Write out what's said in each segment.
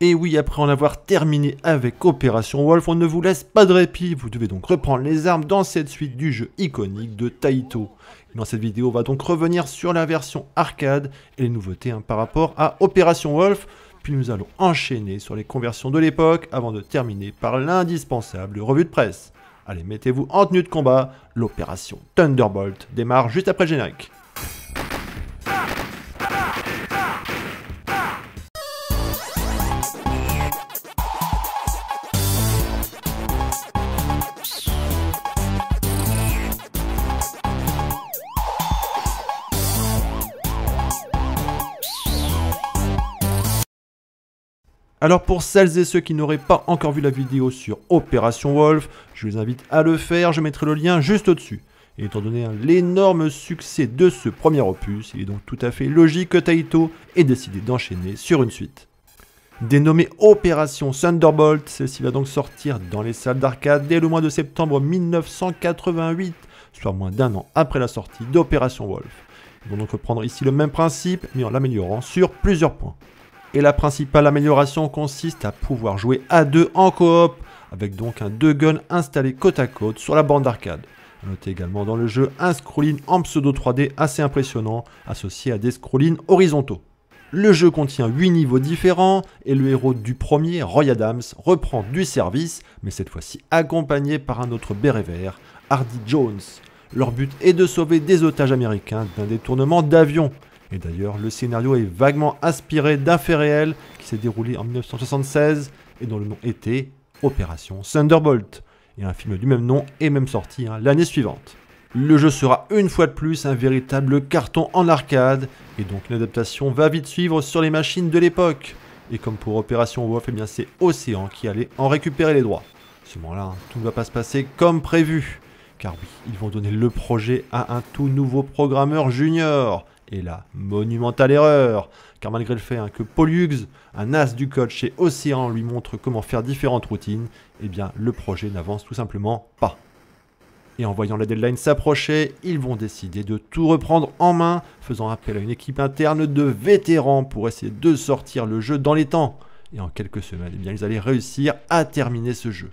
Et oui, après en avoir terminé avec Opération Wolf, on ne vous laisse pas de répit, vous devez donc reprendre les armes dans cette suite du jeu iconique de Taito. dans cette vidéo, on va donc revenir sur la version arcade et les nouveautés hein, par rapport à Opération Wolf, puis nous allons enchaîner sur les conversions de l'époque avant de terminer par l'indispensable revue de presse. Allez, mettez-vous en tenue de combat, l'opération Thunderbolt démarre juste après le générique. Alors pour celles et ceux qui n'auraient pas encore vu la vidéo sur Opération Wolf, je vous invite à le faire, je mettrai le lien juste au-dessus. Et étant donné l'énorme succès de ce premier opus, il est donc tout à fait logique que Taito ait décidé d'enchaîner sur une suite. Dénommée Opération Thunderbolt, celle-ci va donc sortir dans les salles d'arcade dès le mois de septembre 1988, soit moins d'un an après la sortie d'Opération Wolf. Ils vont donc reprendre ici le même principe, mais en l'améliorant sur plusieurs points et la principale amélioration consiste à pouvoir jouer à deux en coop, avec donc un deux gun installé côte à côte sur la bande d'arcade. Notez également dans le jeu un scrolling en pseudo 3D assez impressionnant, associé à des scrollings horizontaux. Le jeu contient 8 niveaux différents et le héros du premier, Roy Adams, reprend du service, mais cette fois-ci accompagné par un autre béret vert, Hardy Jones. Leur but est de sauver des otages américains d'un détournement d'avion. Et d'ailleurs, le scénario est vaguement inspiré d'un fait réel qui s'est déroulé en 1976 et dont le nom était Opération Thunderbolt. Et un film du même nom est même sorti hein, l'année suivante. Le jeu sera une fois de plus un véritable carton en arcade, et donc l'adaptation va vite suivre sur les machines de l'époque. Et comme pour Opération Wolf, eh bien c'est Océan qui allait en récupérer les droits. ce moment là, hein, tout ne va pas se passer comme prévu. Car oui, ils vont donner le projet à un tout nouveau programmeur junior, et la monumentale erreur. Car malgré le fait hein, que Paul Hughes, un as du code chez Océan, lui montre comment faire différentes routines, eh bien le projet n'avance tout simplement pas. Et en voyant la deadline s'approcher, ils vont décider de tout reprendre en main, faisant appel à une équipe interne de vétérans pour essayer de sortir le jeu dans les temps. Et en quelques semaines, eh bien, ils allaient réussir à terminer ce jeu.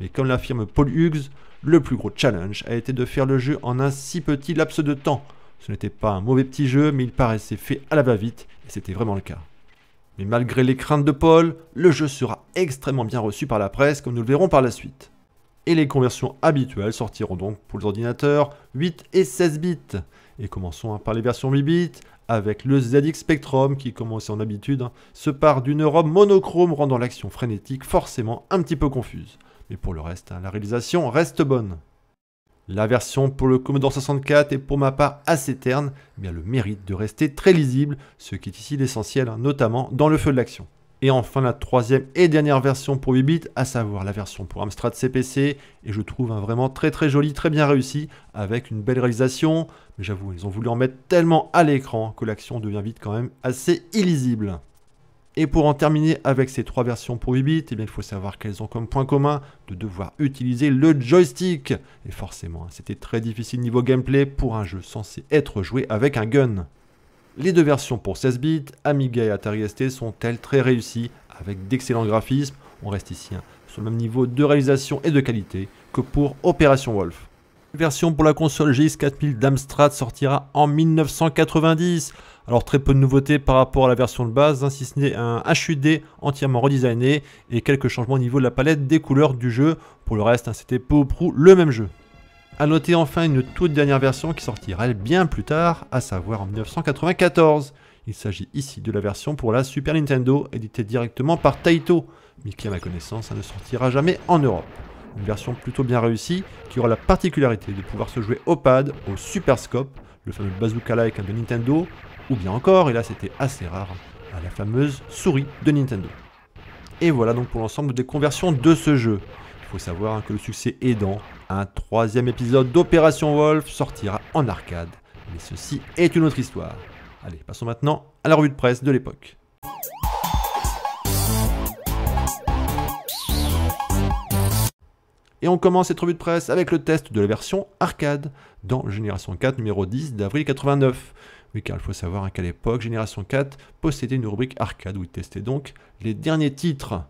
Mais comme l'affirme Paul Hughes, le plus gros challenge a été de faire le jeu en un si petit laps de temps, ce n'était pas un mauvais petit jeu, mais il paraissait fait à la va-vite, et c'était vraiment le cas. Mais malgré les craintes de Paul, le jeu sera extrêmement bien reçu par la presse, comme nous le verrons par la suite. Et les conversions habituelles sortiront donc pour les ordinateurs 8 et 16 bits. Et commençons hein, par les versions 8 bits, avec le ZX Spectrum qui, comme en habitude, hein, se part d'une robe monochrome rendant l'action frénétique forcément un petit peu confuse. Mais pour le reste, hein, la réalisation reste bonne. La version pour le Commodore 64 est pour ma part assez terne, mais a le mérite de rester très lisible, ce qui est ici l'essentiel, hein, notamment dans le feu de l'action. Et enfin la troisième et dernière version pour 8 bits, à savoir la version pour Amstrad CPC, et je trouve un vraiment très très joli, très bien réussi, avec une belle réalisation, mais j'avoue, ils ont voulu en mettre tellement à l'écran que l'action devient vite quand même assez illisible. Et pour en terminer avec ces trois versions pour 8 bits, eh bien, il faut savoir qu'elles ont comme point commun de devoir utiliser le joystick. Et forcément, hein, c'était très difficile niveau gameplay pour un jeu censé être joué avec un gun. Les deux versions pour 16 bits, Amiga et Atari ST, sont-elles très réussies avec d'excellents graphismes On reste ici hein, sur le même niveau de réalisation et de qualité que pour Opération Wolf version pour la console GX4000 d'Amstrad sortira en 1990. Alors très peu de nouveautés par rapport à la version de base, ainsi hein, ce n'est un HUD entièrement redesigné et quelques changements au niveau de la palette des couleurs du jeu. Pour le reste, hein, c'était peu ou prou le même jeu. A noter enfin une toute dernière version qui sortira bien plus tard, à savoir en 1994. Il s'agit ici de la version pour la Super Nintendo, éditée directement par Taito, mais qui à ma connaissance hein, ne sortira jamais en Europe une version plutôt bien réussie qui aura la particularité de pouvoir se jouer au pad, au Super Scope, le fameux bazooka-like de Nintendo, ou bien encore, et là c'était assez rare, à la fameuse souris de Nintendo. Et voilà donc pour l'ensemble des conversions de ce jeu. Il faut savoir hein, que le succès aidant, un troisième épisode d'Opération Wolf sortira en arcade. Mais ceci est une autre histoire. Allez, passons maintenant à la revue de presse de l'époque. Et on commence cette revue de presse avec le test de la version arcade dans Génération 4 numéro 10 d'avril 89. Oui, car il faut savoir hein, qu'à l'époque, Génération 4 possédait une rubrique arcade où il testait donc les derniers titres.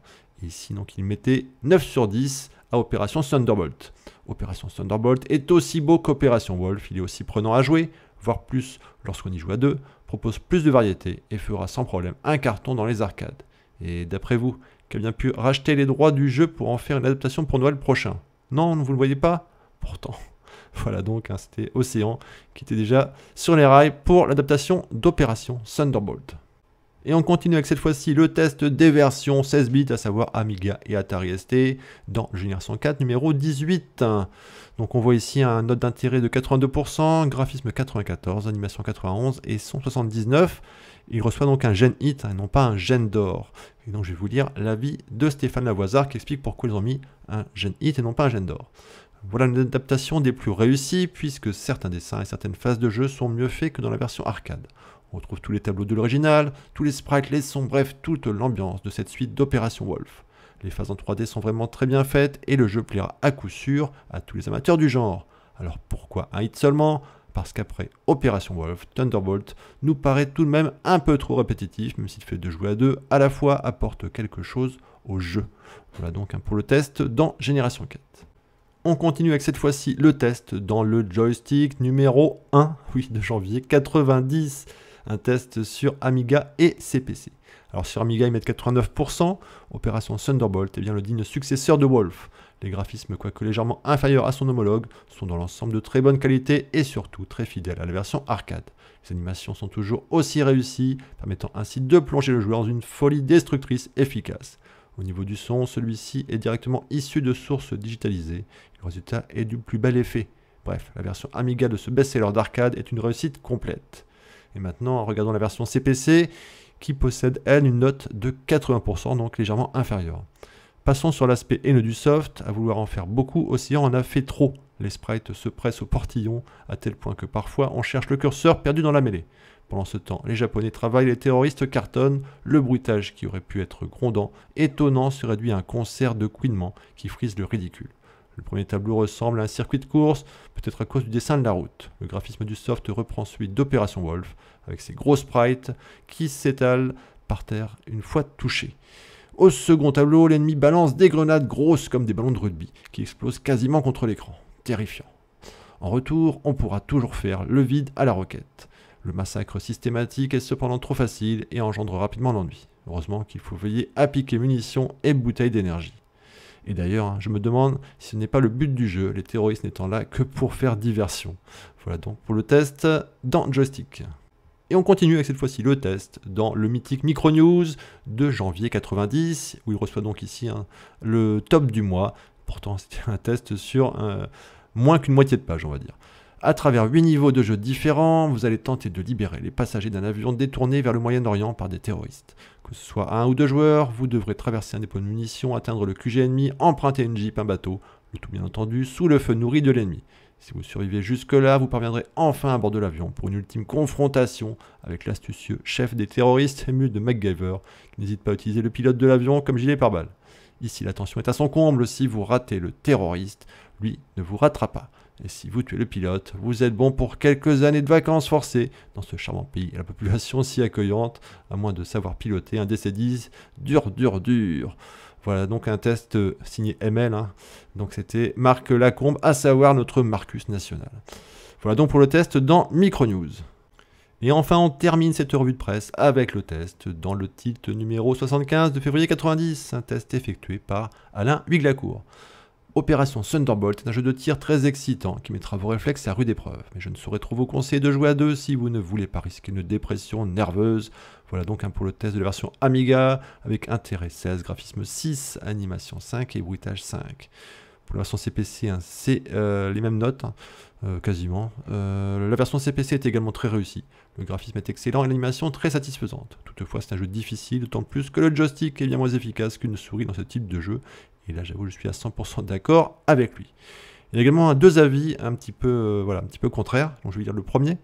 Et ici, donc, il mettait 9 sur 10 à Opération Thunderbolt. Opération Thunderbolt est aussi beau qu'Opération Wolf, il est aussi prenant à jouer, voire plus lorsqu'on y joue à deux, propose plus de variétés et fera sans problème un carton dans les arcades. Et d'après vous, qui a bien pu racheter les droits du jeu pour en faire une adaptation pour Noël prochain. Non, vous ne le voyez pas Pourtant. Voilà donc, hein, c'était Océan qui était déjà sur les rails pour l'adaptation d'Opération Thunderbolt. Et on continue avec cette fois-ci le test des versions 16 bits, à savoir Amiga et Atari ST, dans Génération 4, numéro 18. Donc on voit ici un note d'intérêt de 82%, graphisme 94, animation 91 et 179. Il reçoit donc un Gen hit, hein, et non pas un gène d'or. Et donc je vais vous lire l'avis de Stéphane Lavoisard qui explique pourquoi ils ont mis un Gen hit et non pas un gène d'or. Voilà une adaptation des plus réussies, puisque certains dessins et certaines phases de jeu sont mieux faits que dans la version arcade. On retrouve tous les tableaux de l'original, tous les sprites, les sons, bref, toute l'ambiance de cette suite d'Opération Wolf. Les phases en 3D sont vraiment très bien faites et le jeu plaira à coup sûr à tous les amateurs du genre. Alors pourquoi un hit seulement Parce qu'après Opération Wolf, Thunderbolt nous paraît tout de même un peu trop répétitif, même si le fait de jouer à deux à la fois apporte quelque chose au jeu. Voilà donc pour le test dans Génération 4. On continue avec cette fois-ci le test dans le joystick numéro 1, oui, de janvier 90 un test sur Amiga et CPC. Alors sur Amiga, ils mettent 89%, opération Thunderbolt est eh bien le digne successeur de Wolf. Les graphismes, quoique légèrement inférieurs à son homologue, sont dans l'ensemble de très bonne qualité et surtout très fidèles à la version arcade. Les animations sont toujours aussi réussies, permettant ainsi de plonger le joueur dans une folie destructrice efficace. Au niveau du son, celui-ci est directement issu de sources digitalisées. Le résultat est du plus bel effet. Bref, la version Amiga de ce best-seller d'arcade est une réussite complète. Et maintenant, regardons la version CPC qui possède, elle, une note de 80%, donc légèrement inférieure. Passons sur l'aspect haineux du soft, à vouloir en faire beaucoup, aussi, en a fait trop. Les sprites se pressent au portillon, à tel point que parfois on cherche le curseur perdu dans la mêlée. Pendant ce temps, les Japonais travaillent, les terroristes cartonnent, le bruitage qui aurait pu être grondant, étonnant se réduit à un concert de couinement qui frise le ridicule. Le premier tableau ressemble à un circuit de course, peut-être à cause du dessin de la route. Le graphisme du soft reprend celui d'Opération Wolf, avec ses gros sprites qui s'étalent par terre une fois touchés. Au second tableau, l'ennemi balance des grenades grosses comme des ballons de rugby, qui explosent quasiment contre l'écran. Terrifiant. En retour, on pourra toujours faire le vide à la roquette. Le massacre systématique est cependant trop facile et engendre rapidement l'ennui. Heureusement qu'il faut veiller à piquer munitions et bouteilles d'énergie. Et d'ailleurs, hein, je me demande si ce n'est pas le but du jeu, les terroristes n'étant là que pour faire diversion. Voilà donc pour le test dans Joystick. Et on continue avec cette fois-ci le test dans le mythique Micro News de janvier 90, où il reçoit donc ici hein, le top du mois. Pourtant, c'était un test sur euh, moins qu'une moitié de page, on va dire. À travers 8 niveaux de jeux différents, vous allez tenter de libérer les passagers d'un avion détourné vers le Moyen-Orient par des terroristes que ce soit un ou deux joueurs, vous devrez traverser un dépôt de munitions, atteindre le QG ennemi, emprunter une jeep, un bateau, le tout bien entendu sous le feu nourri de l'ennemi. Si vous survivez jusque-là, vous parviendrez enfin à bord de l'avion pour une ultime confrontation avec l'astucieux chef des terroristes ému de MacGyver, qui n'hésite pas à utiliser le pilote de l'avion comme gilet pare-balles. Ici, la tension est à son comble, si vous ratez le terroriste, lui ne vous ratera pas. Et si vous tuez le pilote, vous êtes bon pour quelques années de vacances forcées dans ce charmant pays et la population si accueillante, à moins de savoir piloter un DC-10 dur, dur, dur. Voilà donc un test euh, signé ML. Hein. Donc c'était Marc Lacombe, à savoir notre Marcus National. Voilà donc pour le test dans Micronews. Et enfin, on termine cette revue de presse avec le test dans le titre numéro 75 de février 90, un test effectué par Alain Huiglacourt. Opération Thunderbolt est un jeu de tir très excitant qui mettra vos réflexes à rude épreuve, mais je ne saurais trop vous conseiller de jouer à deux si vous ne voulez pas risquer une dépression nerveuse. Voilà donc un pour le test de la version Amiga avec intérêt 16, graphisme 6, animation 5 et bruitage 5 pour la version CPC, hein, c'est euh, les mêmes notes, hein, euh, quasiment. Euh, la version CPC est également très réussie. Le graphisme est excellent et l'animation très satisfaisante. Toutefois, c'est un jeu difficile, d'autant plus que le joystick est bien moins efficace qu'une souris dans ce type de jeu, et là, j'avoue, je suis à 100% d'accord avec lui. Il y a également deux avis un petit peu, euh, voilà, un petit peu contraires. Donc, je vais dire le premier.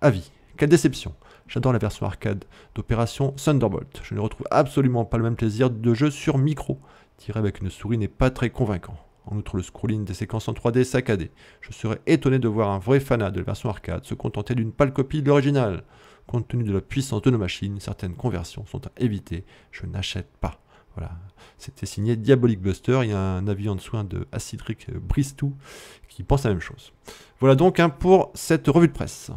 Avis. Quelle déception. J'adore la version arcade d'Opération Thunderbolt. Je ne retrouve absolument pas le même plaisir de jeu sur micro. Tirer avec une souris n'est pas très convaincant. En outre, le scrolling des séquences en 3D saccadé. Je serais étonné de voir un vrai fanat de la version arcade se contenter d'une pâle copie de l'original. Compte tenu de la puissance de nos machines, certaines conversions sont à éviter. Je n'achète pas. Voilà. C'était signé Diabolic Buster. Il y a un avion hein, de soins de Acidric Bristou qui pense la même chose. Voilà donc hein, pour cette revue de presse.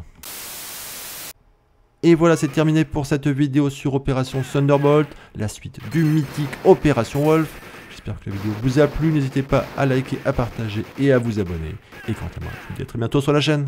Et voilà, c'est terminé pour cette vidéo sur Opération Thunderbolt, la suite du mythique Opération Wolf. J'espère que la vidéo vous a plu. N'hésitez pas à liker, à partager et à vous abonner. Et quant à moi, je vous dis à très bientôt sur la chaîne.